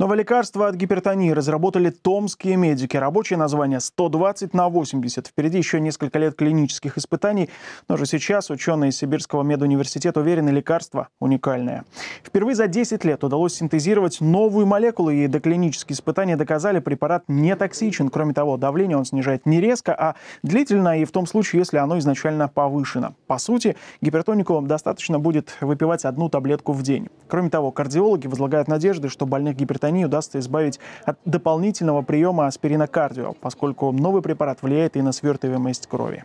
Новое лекарство от гипертонии разработали томские медики. Рабочее название 120 на 80. Впереди еще несколько лет клинических испытаний, но же сейчас ученые из Сибирского медуниверситета уверены, лекарство уникальное. Впервые за 10 лет удалось синтезировать новую молекулу, и доклинические испытания доказали, препарат не токсичен. Кроме того, давление он снижает не резко, а длительно и в том случае, если оно изначально повышено. По сути, гипертонику достаточно будет выпивать одну таблетку в день. Кроме того, кардиологи возлагают надежды, что больных гипертоников гипертонии удастся избавить от дополнительного приема аспирина кардио, поскольку новый препарат влияет и на свертываемость крови.